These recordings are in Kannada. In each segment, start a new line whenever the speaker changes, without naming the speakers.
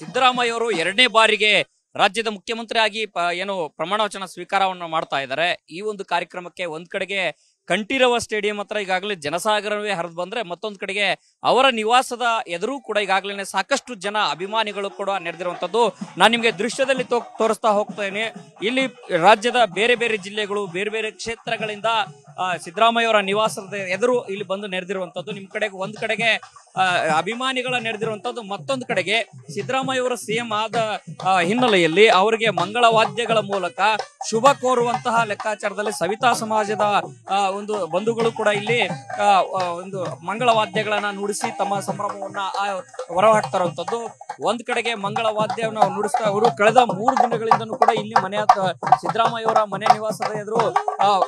ಸಿದ್ದರಾಮಯ್ಯ ಅವರು ಎರಡನೇ ಬಾರಿಗೆ ರಾಜ್ಯದ ಮುಖ್ಯಮಂತ್ರಿಯಾಗಿ ಏನು ಪ್ರಮಾಣ ವಚನ ಸ್ವೀಕಾರವನ್ನು ಮಾಡ್ತಾ ಇದ್ದಾರೆ ಈ ಒಂದು ಕಾರ್ಯಕ್ರಮಕ್ಕೆ ಒಂದ್ ಕಡೆಗೆ ಕಂಠೀರವ ಸ್ಟೇಡಿಯಂ ಹತ್ರ ಈಗಾಗಲೇ ಜನಸಾಗರವೇ ಹರಿದು ಬಂದ್ರೆ ಮತ್ತೊಂದು ಕಡೆಗೆ ಅವರ ನಿವಾಸದ ಎದುರು ಕೂಡ ಈಗಾಗಲೇ ಸಾಕಷ್ಟು ಜನ ಅಭಿಮಾನಿಗಳು ಕೂಡ ನಡೆದಿರುವಂತದ್ದು ನಾನು ನಿಮಗೆ ದೃಶ್ಯದಲ್ಲಿ ತೋರಿಸ್ತಾ ಹೋಗ್ತೇನೆ ಇಲ್ಲಿ ರಾಜ್ಯದ ಬೇರೆ ಬೇರೆ ಜಿಲ್ಲೆಗಳು ಬೇರೆ ಬೇರೆ ಕ್ಷೇತ್ರಗಳಿಂದ ಸಿದ್ದರಾಮಯ್ಯ ಅವರ ನಿವಾಸದ ಎದುರು ಇಲ್ಲಿ ಬಂದು ನೆರೆದಿರುವಂತದ್ದು ನಿಮ್ ಕಡೆಗೆ ಒಂದ್ ಕಡೆಗೆ ಅಭಿಮಾನಿಗಳ ನಡೆದಿರುವಂತದ್ದು ಮತ್ತೊಂದು ಕಡೆಗೆ ಸಿದ್ದರಾಮಯ್ಯ ಅವರು ಸಿಎಂ ಆದ ಹಿನ್ನೆಲೆಯಲ್ಲಿ ಅವರಿಗೆ ಮಂಗಳ ವಾದ್ಯಗಳ ಮೂಲಕ ಶುಭ ಕೋರುವಂತಹ ಲೆಕ್ಕಾಚಾರದಲ್ಲಿ ಸವಿತಾ ಸಮಾಜದ ಒಂದು ಬಂಧುಗಳು ಕೂಡ ಇಲ್ಲಿ ಒಂದು ಮಂಗಳ ವಾದ್ಯಗಳನ್ನ ನುಡಿಸಿ ತಮ್ಮ ಸಂಭ್ರಮವನ್ನ ಹೊರಹಾಕ್ತಾರಂತದ್ದು ಒಂದ್ ಕಡೆಗೆ ಮಂಗಳ ವಾದ್ಯವನ್ನು ನುಡಿಸ್ತಾ ಅವರು ಕಳೆದ ಮೂರು ದಿನಗಳಿಂದನೂ ಕೂಡ ಇಲ್ಲಿ ಮನೆ ಸಿದ್ದರಾಮಯ್ಯ ಅವರ ಮನೆ ನಿವಾಸದ ಎದುರು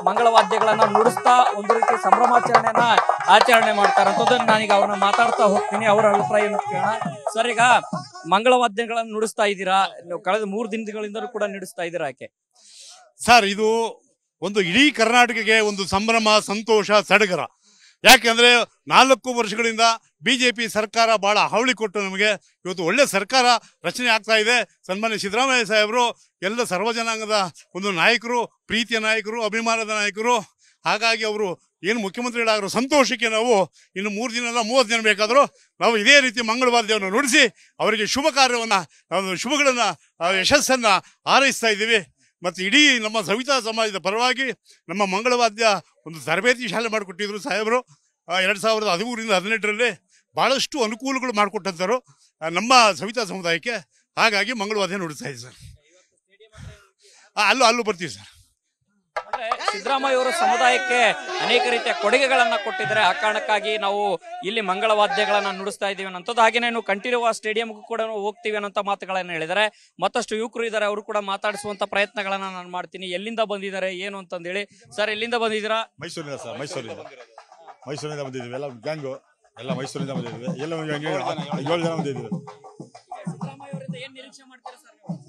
ಮಂಗಳ ವಾದ್ಯಗಳನ್ನ ನುಡಿಸ್ತಾ ಒಂದು ರೀತಿ ಸಂಭ್ರಮಾಚರಣೆಯನ್ನ ಆಚರಣೆ ಮಾಡ್ತಾರಂತದ್ದು ನಾನೀಗ ಅವನ್ನ ಮಾತಾಡ್ತಾ ಹೇಳ್ತಾ ಹೋಗ್ತೀನಿ ಅವರ ಅಭಿಪ್ರಾಯ ಸರ್ ಈಗ ಮಂಗಳವಾದ್ಯಗಳನ್ನು ನುಡಿಸ್ತಾ ಇದ್ದೀರಾ ನೀವು ಕಳೆದ ಮೂರು ದಿನಗಳಿಂದಲೂ ಕೂಡ ನುಡಿಸ್ತಾ ಇದ್ದೀರಾ ಯಾಕೆ ಸರ್
ಇದು ಒಂದು ಇಡೀ ಕರ್ನಾಟಕಕ್ಕೆ ಒಂದು ಸಂಭ್ರಮ ಸಂತೋಷ ಸಡಗರ ಯಾಕೆಂದ್ರೆ ನಾಲ್ಕು ವರ್ಷಗಳಿಂದ ಬಿಜೆಪಿ ಸರ್ಕಾರ ಬಹಳ ಹಾವಳಿ ಕೊಟ್ಟು ನಮಗೆ ಇವತ್ತು ಒಳ್ಳೆ ಸರ್ಕಾರ ರಚನೆ ಆಗ್ತಾ ಇದೆ ಸನ್ಮಾನ್ಯ ಸಿದ್ದರಾಮಯ್ಯ ಸಾಹೇಬರು ಎಲ್ಲ ಸರ್ವಜನಾಂಗದ ಒಂದು ನಾಯಕರು ಪ್ರೀತಿಯ ನಾಯಕರು ಅಭಿಮಾನದ ನಾಯಕರು ಹಾಗಾಗಿ ಅವರು ಏನು ಮುಖ್ಯಮಂತ್ರಿಗಳಾದ್ರು ಸಂತೋಷಕ್ಕೆ ನಾವು ಇನ್ನು ಮೂರು ದಿನ ಅಲ್ಲ ಮೂವತ್ತು ದಿನ ಬೇಕಾದರೂ ನಾವು ಇದೇ ರೀತಿ ಮಂಗಳವಾರ ನುಡಿಸಿ ಅವರಿಗೆ ಶುಭ ಕಾರ್ಯವನ್ನು ಶುಭಗಳನ್ನು ಯಶಸ್ಸನ್ನು ಹಾರೈಸ್ತಾ ಇದ್ದೀವಿ ಮತ್ತು ಇಡೀ ನಮ್ಮ ಸವಿತಾ ಸಮಾಜದ ಪರವಾಗಿ ನಮ್ಮ ಮಂಗಳವಾದ್ಯ ಒಂದು ತರಬೇತಿ ಶಾಲೆ ಮಾಡಿಕೊಟ್ಟಿದ್ರು ಸಾಹೇಬರು ಎರಡು ಸಾವಿರದ ಹದಿಮೂರಿಂದ ಹದಿನೆಂಟರಲ್ಲಿ ಭಾಳಷ್ಟು ಅನುಕೂಲಗಳು ಮಾಡಿಕೊಟ್ಟಂತರು ನಮ್ಮ ಸವಿತಾ ಸಮುದಾಯಕ್ಕೆ ಹಾಗಾಗಿ ಮಂಗಳವಾದ್ಯ ನುಡಿಸ್ತಾ ಇದ್ದೀವಿ ಸರ್ ಅಲ್ಲೂ ಅಲ್ಲೂ ಬರ್ತೀವಿ ಸರ್
ಸಿದ್ದರಾಮಯ್ಯ ಅವರು ಸಮುದಾಯಕ್ಕೆ ಅನೇಕ ರೀತಿಯ ಕೊಡುಗೆಗಳನ್ನ ಕೊಟ್ಟಿದ್ದಾರೆ ಆ ಕಾರಣಕ್ಕಾಗಿ ನಾವು ಇಲ್ಲಿ ಮಂಗಳವಾದ್ಯಗಳನ್ನ ನುಡಿಸ್ತಾ ಇದ್ದೀವಿ ಅನ್ನೋದು ಹಾಗೇನೆ ಕಂಟಿನ್ಯೂ ಸ್ಟೇಡಿಯಂಗೂ ಕೂಡ ಹೋಗ್ತೀವಿ ಅನ್ನೋ ಮಾತುಗಳನ್ನ ಹೇಳಿದ್ದಾರೆ ಮತ್ತಷ್ಟು ಯುವಕರು ಇದ್ದಾರೆ ಅವರು ಕೂಡ ಮಾತಾಡಿಸುವಂತ ಪ್ರಯತ್ನಗಳನ್ನ ನಾನು ಮಾಡ್ತೀನಿ ಎಲ್ಲಿಂದ ಬಂದಿದ್ದಾರೆ ಏನು ಅಂತಂದ ಹೇಳಿ ಸರ್ ಎಲ್ಲಿಂದ ಬಂದಿದ್ದೀರಾ ಮೈಸೂರಿನ ಸರ್ ಮೈಸೂರಿನ
ಮೈಸೂರಿನಿಂದ ಬಂದಿದ್ದೀವಿ ಎಲ್ಲ ಗ್ಯಾಂಗು ಎಲ್ಲ ಮೈಸೂರಿನಿಂದ ಬಂದಿದ್ದೀವಿ ಎಲ್ಲ ಏಳು ಜನ ಬಂದಿದ್ದೀವಿ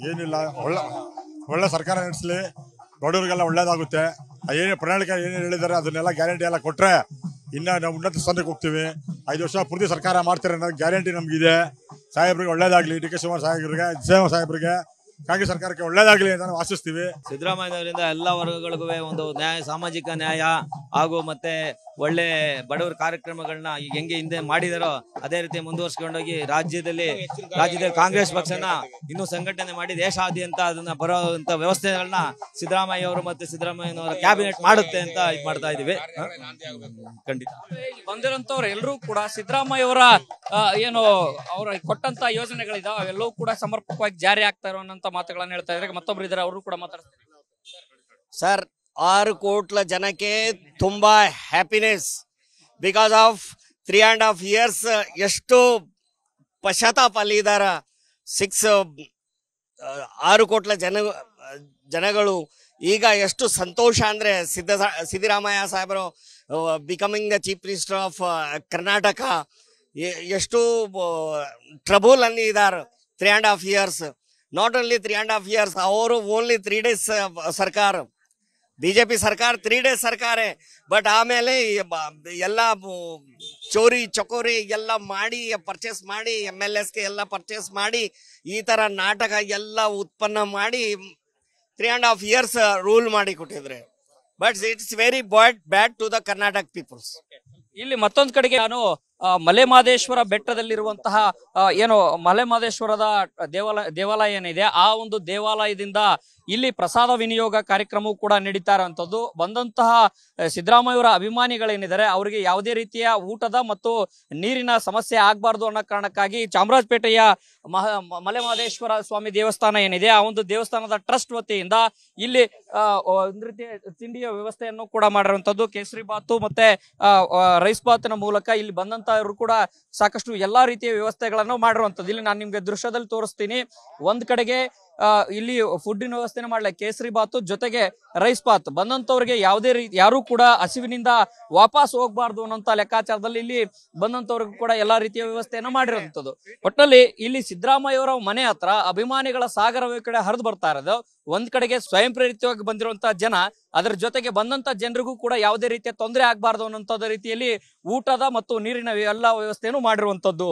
ಏನಿಲ್ಲ ಒಳ್ಳೆ ಒಳ್ಳೆ ಸರ್ಕಾರ ನಡೆಸಲಿ ಬಡವರಿಗೆಲ್ಲ ಒಳ್ಳೇದಾಗುತ್ತೆ ಏನು ಪ್ರಣಾಳಿಕೆ ಏನೇನು ಹೇಳಿದ್ದಾರೆ ಅದನ್ನೆಲ್ಲ ಗ್ಯಾರಂಟಿ ಎಲ್ಲ ಕೊಟ್ಟರೆ ಇನ್ನು ನಾವು ಉನ್ನತ ಸ್ಥಾನಕ್ಕೆ ಹೋಗ್ತೀವಿ ಐದು ವರ್ಷ ಪೂರ್ತಿ ಸರ್ಕಾರ ಮಾಡ್ತಾರೆ ಅನ್ನೋ ಗ್ಯಾರಂಟಿ ನಮಗಿದೆ ಸಾಹೇಬ್ರಿಗೆ ಒಳ್ಳೇದಾಗಲಿ ಡಿ ಕೆ ಶಿವಕುಮಾರ್ ಸಾಹೇಬ್ರಿಗೆ ಜಿ ಸಾಹೇಬ್ರಿಗೆ ಕಾಂಗ್ರೆಸ್ ಸರ್ಕಾರಕ್ಕೆ ಒಳ್ಳೇದಾಗಲಿ ಅಂತ ನಾವು ಆಶಿಸ್ತೀವಿ
ಸಿದ್ದರಾಮಯ್ಯ ಅವರಿಂದ ಎಲ್ಲ ವರ್ಗಗಳಿಗೂ ಒಂದು ನ್ಯಾಯ ಸಾಮಾಜಿಕ ನ್ಯಾಯ ಹಾಗೂ ಮತ್ತೆ ಒಳ್ಳೆ ಬಡವರ ಕಾರ್ಯಕ್ರಮಗಳನ್ನ ಈಗ ಹೆಂಗೆ ಹಿಂದೆ ಮಾಡಿದಾರೋ ಅದೇ ರೀತಿ ಮುಂದುವರ್ಸ್ಕೊಂಡೋಗಿ ರಾಜ್ಯದಲ್ಲಿ ರಾಜ್ಯದಲ್ಲಿ ಕಾಂಗ್ರೆಸ್ ಪಕ್ಷನ ಇನ್ನೂ ಸಂಘಟನೆ ಮಾಡಿ ದೇಶಾದ್ಯಂತ ಅದನ್ನ ಬರೋಂತ ವ್ಯವಸ್ಥೆಗಳನ್ನ ಸಿದ್ದರಾಮಯ್ಯ ಅವರು ಮತ್ತೆ ಸಿದ್ದರಾಮಯ್ಯನವರ ಕ್ಯಾಬಿನೆಟ್ ಮಾಡುತ್ತೆ ಅಂತ ಇದು ಮಾಡ್ತಾ ಇದೀವಿ ಖಂಡಿತ ಬಂದಿರೋಂಥವ್ರು ಎಲ್ಲರೂ ಕೂಡ ಸಿದ್ದರಾಮಯ್ಯ ಅವರ ಏನು ಅವರ ಕೊಟ್ಟಂತ ಯೋಜನೆಗಳಿದಾವೆ ಅವೆಲ್ಲವೂ ಕೂಡ ಸಮರ್ಪಕವಾಗಿ ಜಾರಿ ಆಗ್ತಾ ಇರೋ ಅಂತ ಮಾತುಗಳನ್ನು ಹೇಳ್ತಾ ಇದ್ರೆ ಮತ್ತೊಬ್ರು ಇದ್ದಾರೆ ಅವರು ಕೂಡ ಮಾತಾಡ್ತಾರೆ
ಸರ್ ಆರು ಕೋಟ್ಲ ಜನಕ್ಕೆ ತುಂಬಾ happiness because of three and half years ಎಷ್ಟು ಪಶ್ಚಾತ್ತಾಪ ಅಲ್ಲಿ ಇದ್ದಾರೆ ಸಿಕ್ಸ್ ಆರು ಕೋಟ್ಲ ಜನ ಜನಗಳು ಈಗ ಎಷ್ಟು ಸಂತೋಷ ಅಂದರೆ ಸಿದ್ಧ ಸಿದ್ದರಾಮಯ್ಯ ಸಾಹೇಬರು becoming the chief minister of Karnataka ಎಷ್ಟು ಟ್ರಬಲ್ ಅಲ್ಲಿ ಇದ್ದಾರೆ three and half years not only three and half years ಅವರು ಓನ್ಲಿ ತ್ರೀ ಡೇಸ್ ಸರ್ಕಾರ ಬಿ ಜೆ ಪಿ ಸರ್ಕಾರ ತ್ರೀ ಡೇಸ್ ಸರ್ಕಾರ ಬಟ್ ಆಮೇಲೆ ಎಲ್ಲ ಚೋರಿ ಚಕೋರಿ ಎಲ್ಲ ಮಾಡಿ ಪರ್ಚೇಸ್ ಮಾಡಿ ಎಮ್ ಎಲ್ ಎಸ್ಗೆ ಎಲ್ಲ ಪರ್ಚೇಸ್ ಮಾಡಿ ಈ ಥರ ನಾಟಕ ಎಲ್ಲ ಉತ್ಪನ್ನ ಮಾಡಿ three and half years rule ಮಾಡಿ ಕೊಟ್ಟಿದ್ರೆ but it's very bad bad to the Karnataka peoples ಇಲ್ಲಿ ಮತ್ತೊಂದು
ಕಡೆಗೆ ನಾನು ಮಲೆಮಾದೇಶ್ವರ ಬೆಟ್ಟದಲ್ಲಿರುವಂತಹ ಏನು ಮಲೆಮಾದೇಶ್ವರದ ದೇವಾಲಯ ದೇವಾಲಯ ಏನಿದೆ ಆ ಒಂದು ದೇವಾಲಯದಿಂದ ಇಲ್ಲಿ ಪ್ರಸಾದ ವಿನಿಯೋಗ ಕಾರ್ಯಕ್ರಮವು ಕೂಡ ನಡೀತಾ ಇರುವಂಥದ್ದು ಬಂದಂತಹ ಸಿದ್ದರಾಮಯ್ಯವರ ಅಭಿಮಾನಿಗಳೇನಿದ್ದಾರೆ ಅವರಿಗೆ ಯಾವುದೇ ರೀತಿಯ ಊಟದ ಮತ್ತು ನೀರಿನ ಸಮಸ್ಯೆ ಆಗಬಾರ್ದು ಅನ್ನೋ ಕಾರಣಕ್ಕಾಗಿ ಚಾಮರಾಜಪೇಟೆಯ ಮಹ ಮಲೆಮಹದೇಶ್ವರ ಸ್ವಾಮಿ ದೇವಸ್ಥಾನ ಏನಿದೆ ಆ ಒಂದು ದೇವಸ್ಥಾನದ ಟ್ರಸ್ಟ್ ವತಿಯಿಂದ ಇಲ್ಲಿ ಒಂದು ರೀತಿಯ ತಿಂಡಿಯ ವ್ಯವಸ್ಥೆಯನ್ನು ಕೂಡ ಮಾಡಿರುವಂಥದ್ದು ಕೇಸರಿ ಬಾತು ಮತ್ತೆ ರೈಸ್ ಬಾತಿನ ಮೂಲಕ ಇಲ್ಲಿ ಬಂದಂಥವರು ಕೂಡ ಸಾಕಷ್ಟು ಎಲ್ಲಾ ರೀತಿಯ ವ್ಯವಸ್ಥೆಗಳನ್ನು ಮಾಡಿರುವಂಥದ್ದು ಇಲ್ಲಿ ನಾನು ನಿಮ್ಗೆ ದೃಶ್ಯದಲ್ಲಿ ತೋರಿಸ್ತೀನಿ ಒಂದ್ ಕಡೆಗೆ ಇಲ್ಲಿ ಫುಡ್ಡಿನ ವ್ಯವಸ್ಥೆನ ಮಾಡಲ ಕೇಸರಿ ಬಾತು ಜೊತೆಗೆ ರೈಸ್ ಬಾತ್ ಬಂದಂತವ್ರಿಗೆ ಯಾವುದೇ ರೀತಿ ಯಾರು ಕೂಡ ಹಸಿವಿನಿಂದ ವಾಪಸ್ ಹೋಗ್ಬಾರ್ದು ಅನ್ನೋಂತ ಲೆಕ್ಕಾಚಾರದಲ್ಲಿ ಇಲ್ಲಿ ಬಂದಂತವ್ರಿಗೂ ಕೂಡ ಎಲ್ಲಾ ರೀತಿಯ ವ್ಯವಸ್ಥೆಯನ್ನು ಮಾಡಿರುವಂತದ್ದು ಒಟ್ಟಲ್ಲಿ ಇಲ್ಲಿ ಸಿದ್ದರಾಮಯ್ಯವರ ಮನೆ ಹತ್ರ ಅಭಿಮಾನಿಗಳ ಸಾಗರ ಕಡೆ ಹರಿದು ಬರ್ತಾ ಇರೋದು ಒಂದ್ ಕಡೆಗೆ ಸ್ವಯಂ ಪ್ರೇರಿತವಾಗಿ ಬಂದಿರುವಂತಹ ಜನ ಅದರ ಜೊತೆಗೆ ಬಂದಂತ ಜನರಿಗೂ ಕೂಡ ಯಾವುದೇ ರೀತಿಯ ತೊಂದರೆ ಆಗಬಾರ್ದು ಅನ್ನೋಂಥದ್ದು ರೀತಿಯಲ್ಲಿ ಊಟದ ಮತ್ತು ನೀರಿನ ಎಲ್ಲಾ ವ್ಯವಸ್ಥೆಯನ್ನು ಮಾಡಿರುವಂತದ್ದು